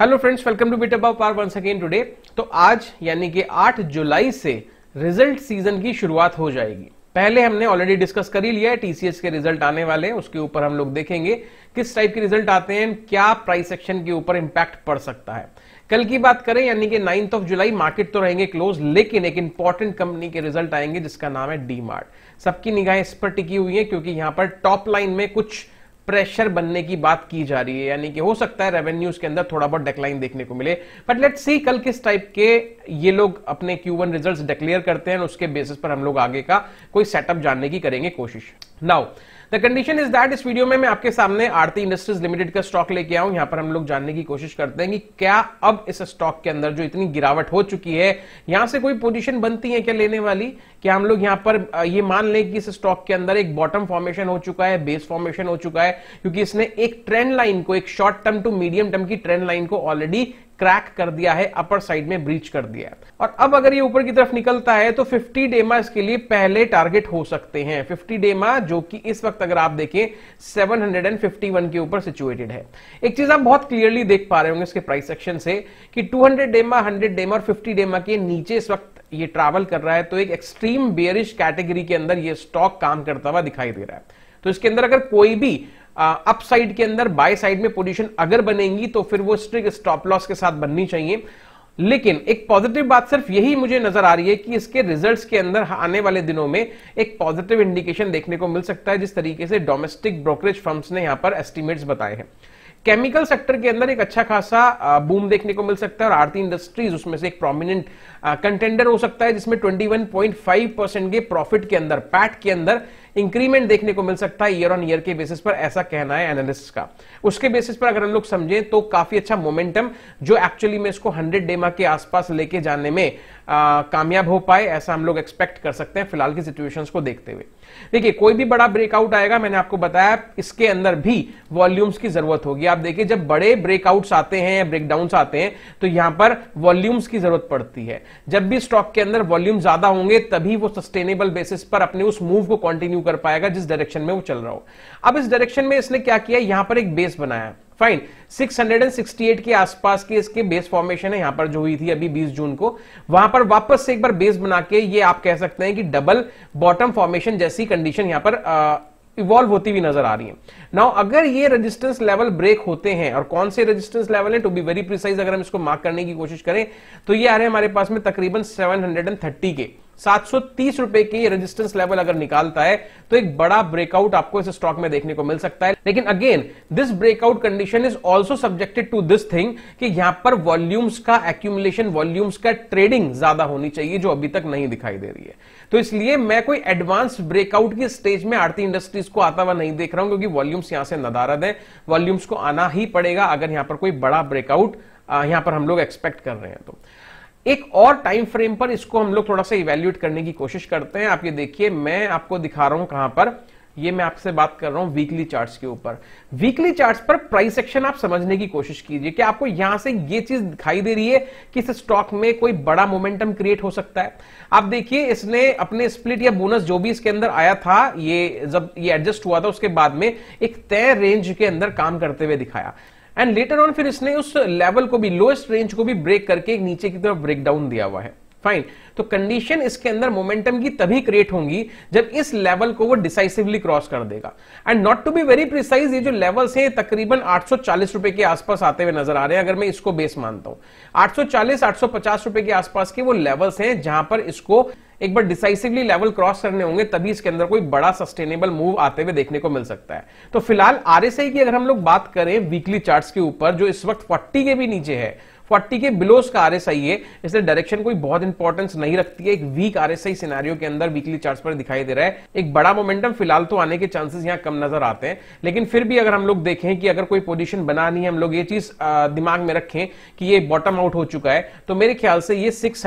hello friends welcome to beat about one second today तो आज यानी कि 8 जुलाई से रिजल्ट सीजन की शुरुआत हो जाएगी पहले हमने ऑलरेडी डिस्कस कर ही लिया है टीसीएस के रिजल्ट आने वाले हैं उसके ऊपर हम लोग देखेंगे किस टाइप के रिजल्ट आते हैं क्या प्राइस एक्शन के ऊपर इंपैक्ट पड़ सकता है कल की बात करें यानी कि नाइन्थ ऑफ जुलाई मार्केट तो रहेंगे क्लोज लेकिन एक इंपॉर्टेंट कंपनी के रिजल्ट आएंगे जिसका नाम है डी सबकी निगाहें इस पर टिकी हुई है क्योंकि यहां पर टॉप लाइन में कुछ प्रेशर बनने की बात की जा रही है यानी कि हो सकता है रेवेन्यूज के अंदर थोड़ा बहुत डेक्लाइन देखने को मिले बट लेट सी कल किस टाइप के ये लोग अपने क्यू वन रिजल्ट डिक्लेयर करते हैं उसके बेसिस पर हम लोग आगे का कोई सेटअप जानने की करेंगे कोशिश now the condition is that इस वीडियो में मैं आपके सामने आरती इंडस्ट्रीज लिमिटेड का स्टॉक लेके आऊं यहां पर हम लोग जानने की कोशिश करते हैं कि क्या अब इस स्टॉक के अंदर जो इतनी गिरावट हो चुकी है यहां से कोई पोजीशन बनती है क्या लेने वाली क्या हम लोग यहां पर ये मान लें कि इस स्टॉक के अंदर एक बॉटम फॉर्मेशन हो चुका है बेस फॉर्मेशन हो चुका है क्योंकि इसने एक ट्रेंड लाइन को एक short term to medium term की ट्रेंड लाइन को ऑलरेडी क्रैक कर दिया है अपर साइड में ब्रीच कर दिया है और अब अगर ये ऊपर की तरफ निकलता है तो 50 डेमा इसके लिए पहले टारगेट हो सकते हैं 50 डेमा जो कि इस वक्त अगर आप देखें 751 के ऊपर सिचुएटेड है एक चीज आप बहुत क्लियरली देख पा रहे होंगे इसके प्राइस सेक्शन से कि 200 डेमा 100 डेमा और 50 डेमा के नीचे इस वक्त ये ट्रैवल कर रहा है तो एक एक्सट्रीम बेयरिश कैटेगरी के अंदर यह स्टॉक काम करता हुआ दिखाई दे रहा है तो इसके अंदर अगर कोई भी अप साइड के अंदर बाय साइड में पोजीशन अगर बनेंगी तो फिर वो स्ट्रिक स्टॉप लॉस के साथ बननी चाहिए लेकिन एक पॉजिटिव बात सिर्फ यही मुझे नजर आ रही है कि इसके रिजल्ट्स के अंदर आने वाले दिनों में एक पॉजिटिव इंडिकेशन देखने को मिल सकता है जिस तरीके से डोमेस्टिक ब्रोकरेज फर्म्स ने यहां पर एस्टिमेट्स बताए हैं केमिकल सेक्टर के अंदर एक अच्छा खासा बूम देखने को मिल सकता है और आरती इंडस्ट्रीज उसमें से एक प्रोमिनेंट कंटेंडर हो सकता है जिसमें 21.5 परसेंट के प्रॉफिट के अंदर पैट के अंदर इंक्रीमेंट देखने को मिल सकता है ईयर ऑन ईयर के बेसिस पर ऐसा कहना है एनालिस्ट का उसके बेसिस पर अगर हम लोग समझें तो काफी अच्छा मोमेंटम जो एक्चुअली में इसको हंड्रेड डेमा के आसपास लेके जाने में कामयाब हो पाए ऐसा हम लोग एक्सपेक्ट कर सकते हैं फिलहाल की सिचुएशन को देखते हुए देखिए कोई भी बड़ा ब्रेकआउट आएगा मैंने आपको बताया इसके अंदर भी वॉल्यूम्स की जरूरत होगी आप देखिए जब बड़े ब्रेकआउट्स आते हैं या ब्रेकडाउन आते हैं तो यहां पर वॉल्यूम्स की जरूरत पड़ती है जब भी स्टॉक के अंदर वॉल्यूम ज्यादा होंगे तभी वो सस्टेनेबल बेसिस पर अपने उस मूव को कंटिन्यू कर पाएगा जिस डायरेक्शन में वो चल रहा हो अब इस डायरेक्शन में इसने क्या किया यहां पर एक बेस बनाया फाइन 668 के आसपास की इसके बेस फॉर्मेशन है यहां पर जो हुई थी अभी 20 जून को वहां पर वापस से एक बार बेस बना के ये आप कह सकते हैं कि डबल बॉटम फॉर्मेशन जैसी कंडीशन यहां पर आ, इवॉल्व होती हुई नजर आ रही है नाउ अगर ये रेजिस्टेंस लेवल ब्रेक होते हैं और कौन से रेजिस्टेंस लेवल है टू बी वेरी प्रिसाइज अगर हम इसको मार्क करने की कोशिश करें तो ये आ रहे हैं हमारे पास में तकरीबन 730 के 730 रुपए की रेजिस्टेंस लेवल अगर निकालता है तो एक बड़ा ब्रेकआउट आपको इस स्टॉक में देखने को मिल सकता है लेकिन again this breakout condition is also subjected to this thing कि यहां पर वॉल्यूम्स का एक्यूमुलेशन वॉल्यूम्स का ट्रेडिंग ज्यादा होनी चाहिए जो अभी तक नहीं दिखाई दे रही है तो इसलिए मैं कोई एडवांस ब्रेकआउट की स्टेज में आरती इंडस्ट्रीज को आता हुआ नहीं देख रहा हूं क्योंकि वॉल्यूम्स यहां से नदारद है वॉल्यूम्स को आना ही पड़ेगा अगर यहां पर कोई बड़ा ब्रेकआउट यहां पर हम लोग एक्सपेक्ट कर रहे हैं तो एक और टाइम फ्रेम पर इसको हम लोग थोड़ा सा इवेल्युएट करने की कोशिश करते हैं आप ये देखिए मैं आपको दिखा रहा हूं कहां पर ये मैं आपसे बात कर रहा हूं वीकली चार्ट्स के ऊपर वीकली चार्ट्स पर प्राइस एक्शन आप समझने की कोशिश कीजिए कि आपको यहां से ये चीज दिखाई दे रही है कि इस स्टॉक में कोई बड़ा मोमेंटम क्रिएट हो सकता है आप देखिए इसने अपने स्प्लिट या बोनस जो भी इसके अंदर आया था ये जब ये एडजस्ट हुआ था उसके बाद में एक तय रेंज के अंदर काम करते हुए दिखाया एंड लेटर ऑन फिर इसने उस लेवल को भी लोएस्ट रेंज को भी ब्रेक करके नीचे की तरफ ब्रेक डाउन दिया हुआ है फाइन तो कंडीशन इसके अंदर मोमेंटम की तभी क्रिएट होंगी जब इस लेवल को वो डिसाइसिवली क्रॉस कर देगा and not to be very precise ये जो लेवल्स है तकरीबन 840 रुपए के आसपास आते हुए नजर आ रहे हैं अगर मैं इसको बेस मानता हूं 840 850 रुपए के आसपास के वो लेवल्स हैं जहां पर इसको एक बार डिसाइसिवली लेवल क्रॉस करने होंगे तभी इसके अंदर कोई बड़ा सस्टेनेबल मूव आते हुए देखने को मिल सकता है तो फिलहाल आरएसआई की अगर हम लोग बात करें वीकली चार्ट्स के ऊपर जो इस वक्त 40 के भी नीचे है 40 के बिलोस का आर है इसलिए डायरेक्शन कोई बहुत इंपॉर्टेंस नहीं रखती है एक वीक आर एस सिनेरियो के अंदर वीकली चार्ट पर दिखाई दे रहा है एक बड़ा मोमेंटम फिलहाल तो आने के चांसेस यहाँ कम नजर आते हैं लेकिन फिर भी अगर हम लोग देखें कि अगर कोई पोजिशन बनानी है हम लोग ये चीज दिमाग में रखें कि ये बॉटम आउट हो चुका है तो मेरे ख्याल से ये सिक्स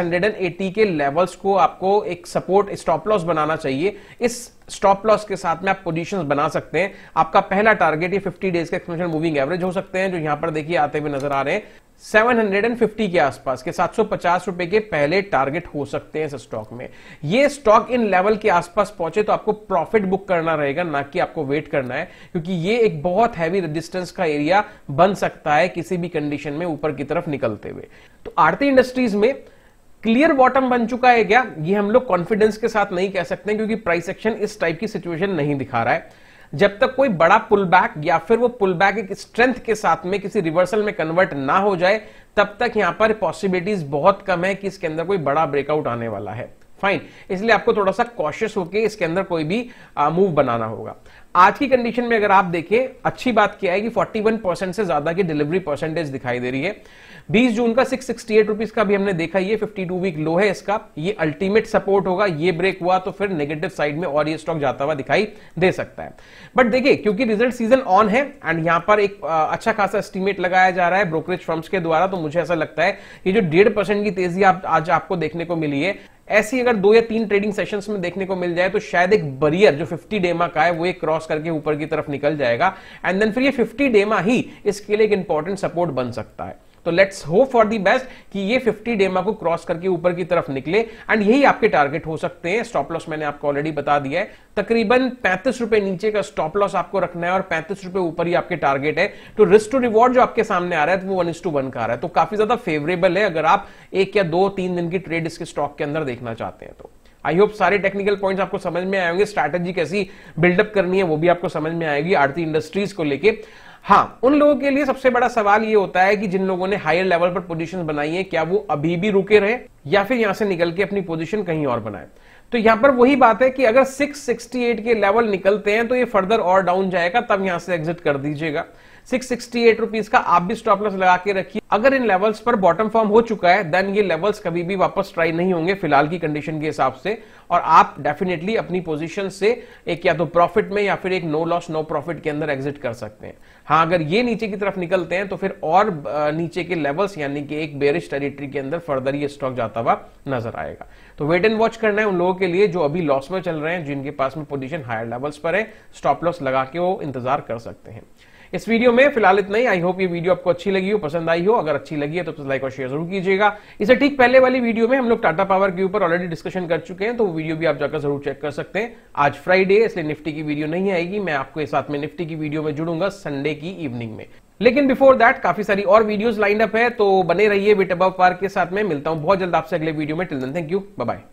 के लेवल्स को आपको एक सपोर्ट स्टॉप लॉस बनाना चाहिए इस स्टॉप लॉस के साथ में आप पोजीशंस बना सकते हैं आपका पहला टारगेट ये 50 डेज का एक्सपेंशन मूविंग एवरेज हो सकते हैं जो यहां पर देखिए आते हुए नजर आ रहे हैं 750 के आसपास के 750 रुपए के पहले टारगेट हो सकते हैं इस स्टॉक में ये स्टॉक इन लेवल के आसपास पहुंचे तो आपको प्रॉफिट बुक करना रहेगा ना कि आपको वेट करना है क्योंकि ये एक बहुत हैवी रेजिस्टेंस का एरिया बन सकता है किसी भी कंडीशन में ऊपर की तरफ निकलते हुए तो आरती इंडस्ट्रीज में क्लियर बॉटम बन चुका है क्या ये हम लोग कॉन्फिडेंस के साथ नहीं कह सकते क्योंकि प्राइस एक्शन इस टाइप की सिचुएशन नहीं दिखा रहा है जब तक कोई बड़ा पुल बैक या फिर वो पुल बैक एक स्ट्रेंथ के साथ में किसी रिवर्सल में कन्वर्ट ना हो जाए तब तक यहां पर पॉसिबिलिटीज बहुत कम है कि इसके अंदर कोई बड़ा ब्रेकआउट आने वाला है फाइन इसलिए आपको थोड़ा सा कॉशियस होकर इसके अंदर कोई भी मूव बनाना होगा आज की कंडीशन में अगर आप देखें अच्छी बात क्या है कि 41 परसेंट से ज्यादा की डिलीवरी परसेंटेज दिखाई दे रही है 20 जून का 668 सिक्सटी का भी हमने देखा ये 52 वीक लो है इसका ये अल्टीमेट सपोर्ट होगा ये ब्रेक हुआ तो फिर नेगेटिव साइड में और ये स्टॉक जाता हुआ दिखाई दे सकता है बट देखिए क्योंकि रिजल्ट सीजन ऑन है एंड यहां पर एक अच्छा खासा एस्टिमेट लगाया जा रहा है ब्रोकरेज फर्म्स के द्वारा तो मुझे ऐसा लगता है कि जो डेढ़ की तेजी आप आज आपको देखने को मिली है ऐसी अगर दो या तीन ट्रेडिंग सेशंस में देखने को मिल जाए तो शायद एक बरियर जो 50 डेमा का है वो एक क्रॉस करके ऊपर की तरफ निकल जाएगा एंड देन फिर ये 50 डेमा ही इसके लिए एक इंपॉर्टेंट सपोर्ट बन सकता है तो let's hope for the best कि ये 50 डेमा को क्रॉस करके ऊपर की तरफ निकले एंड यही आपके टारगेट हो सकते हैं स्टॉप लॉस मैंने आपको ऑलरेडी बता दिया है तकरीबन पैंतीस रुपए नीचे का स्टॉप लॉस आपको रखना है और पैंतीस रुपए ऊपर ही आपके टारगेट है तो रिस्क टू रिवॉर्ड जो आपके सामने आ रहा है तो वो वन इज टू वन का आ रहा है तो काफी ज्यादा फेवरेबल है अगर आप एक या दो तीन दिन की ट्रेड इसके स्टॉक के अंदर देखना चाहते हैं तो आई होप सारे टेक्निकल पॉइंट्स आपको समझ में आएंगे स्ट्रैटेजी कैसी बिल्डअप करनी है वो भी आपको समझ में आएगी आरती इंडस्ट्रीज को लेके हाँ उन लोगों के लिए सबसे बड़ा सवाल ये होता है कि जिन लोगों ने हायर लेवल पर पोजीशन बनाई है क्या वो अभी भी रुके रहे या फिर यहां से निकल के अपनी पोजीशन कहीं और बनाए तो यहां पर वही बात है कि अगर 668 के लेवल निकलते हैं तो ये फर्दर और डाउन जाएगा तब यहां से एग्जिट कर दीजिएगा सिक्स सिक्सटी एट रुपीज का आप भी स्टॉप लॉस लगा के रखिए अगर इन लेवल्स पर बॉटम फॉर्म हो चुका है देन ये लेवल्स कभी भी वापस ट्राई नहीं होंगे फिलहाल की कंडीशन के हिसाब से और आप डेफिनेटली अपनी पोजीशन से एक या तो प्रॉफिट में या फिर एक नो लॉस नो प्रॉफिट के अंदर एग्जिट कर सकते हैं हाँ अगर ये नीचे की तरफ निकलते हैं तो फिर और नीचे के लेवल्स यानी कि एक बेरिश टेरिटरी के अंदर फर्दर ये स्टॉक जाता हुआ नजर आएगा तो वेट एंड वॉच करना है उन लोगों के लिए जो अभी लॉस में चल रहे हैं जिनके पास में पोजिशन हायर लेवल्स पर है स्टॉप लॉस लगा के वो इंतजार कर सकते हैं इस वीडियो में फिलहाल इतना ही आई होप ये वीडियो आपको अच्छी लगी हो पसंद आई हो अगर अच्छी लगी है तो लाइक और शेयर जरूर कीजिएगा इसे ठीक पहले वाली वीडियो में हम लोग टाटा पावर के ऊपर ऑलरेडी डिस्कशन कर चुके हैं तो वो वीडियो भी आप जाकर जरूर चेक कर सकते हैं आज फ्राइडे इसलिए निफ्टी की वीडियो नहीं आएगी मैं आपको साथ में निफ्टी की वीडियो में जुड़ूंगा संडे की इवनिंग में लेकिन बिफोर दैट काफी सारी और वीडियोस लाइन अप है तो बने रहिए विटबा पार्क के साथ में मिलता हूं बहुत जल्द आपसे अगले वीडियो में till then thank you bye